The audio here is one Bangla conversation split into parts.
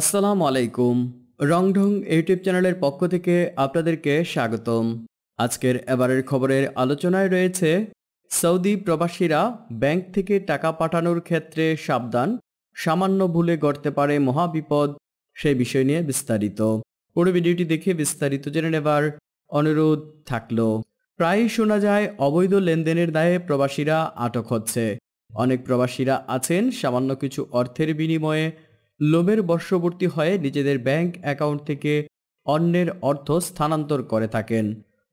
আসসালামু আলাইকুম রংঢং ইউটিউব চ্যানেলের পক্ষ থেকে আপনাদেরকে স্বাগতম আজকের এবারের খবরের আলোচনায় রয়েছে সৌদি প্রবাসীরা ব্যাংক থেকে টাকা পাঠানোর ক্ষেত্রে সাবধান সামান্য ভুলে গড়তে পারে মহাবিপদ সেই বিষয় নিয়ে বিস্তারিত পুরো ভিডিওটি দেখে বিস্তারিত জেনে নেবার অনুরোধ থাকলো প্রায়ই শোনা যায় অবৈধ লেনদেনের দায়ে প্রবাসীরা আটক হচ্ছে অনেক প্রবাসীরা আছেন সামান্য কিছু অর্থের বিনিময়ে লোভের বর্ষবর্তী হয়ে নিজেদের ব্যাংক অ্যাকাউন্ট থেকে অন্যের অর্থ স্থানান্তর করে থাকেন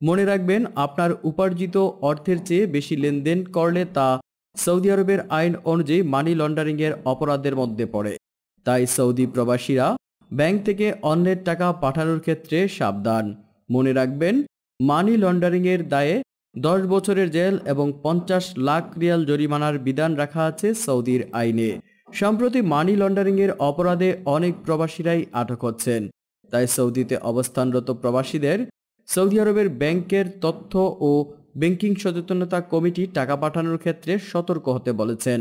মনে রাখবেন আপনার উপার্জিত অর্থের চেয়ে বেশি লেনদেন করলে তা সৌদি আরবের আইন অনুযায়ী মানি লন্ডারিংয়ের অপরাধের মধ্যে পড়ে তাই সৌদি প্রবাসীরা ব্যাংক থেকে অন্যের টাকা পাঠানোর ক্ষেত্রে সাবধান মনে রাখবেন মানি লন্ডারিংয়ের দায়ে দশ বছরের জেল এবং পঞ্চাশ লাখ রিয়াল জরিমানার বিধান রাখা আছে সৌদির আইনে সম্প্রতি মানি লন্ডারিংয়ের অপরাধে অনেক প্রবাসীরাই আটক হচ্ছেন তাই সৌদিতে অবস্থানরত প্রবাসীদের সৌদি আরবের ব্যাংকের তথ্য ও ব্যাংকিং সচেতনতা কমিটি টাকা পাঠানোর ক্ষেত্রে সতর্ক হতে বলেছেন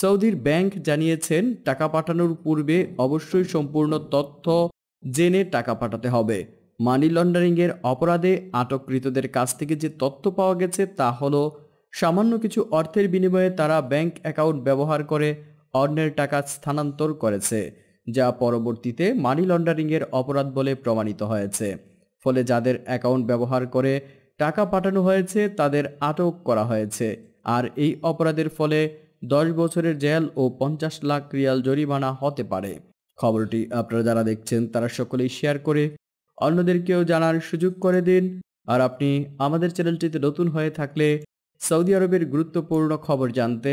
সৌদির ব্যাংক জানিয়েছেন টাকা পাঠানোর পূর্বে অবশ্যই সম্পূর্ণ তথ্য জেনে টাকা পাঠাতে হবে মানি লন্ডারিংয়ের অপরাধে আটককৃতদের কাছ থেকে যে তথ্য পাওয়া গেছে তা হলো সামান্য কিছু অর্থের বিনিময়ে তারা ব্যাংক অ্যাকাউন্ট ব্যবহার করে অন্যের টাকা স্থানান্তর করেছে যা পরবর্তীতে মানি লন্ডারিংয়ের অপরাধ বলে প্রমাণিত হয়েছে ফলে যাদের অ্যাকাউন্ট ব্যবহার করে টাকা পাঠানো হয়েছে তাদের আটক করা হয়েছে আর এই অপরাধের ফলে দশ বছরের জেল ও পঞ্চাশ লাখ রিয়াল জরিমানা হতে পারে খবরটি আপনারা যারা দেখছেন তারা সকলেই শেয়ার করে অন্যদেরকেও জানার সুযোগ করে দিন আর আপনি আমাদের চ্যানেলটিতে নতুন হয়ে থাকলে সৌদি আরবের গুরুত্বপূর্ণ খবর জানতে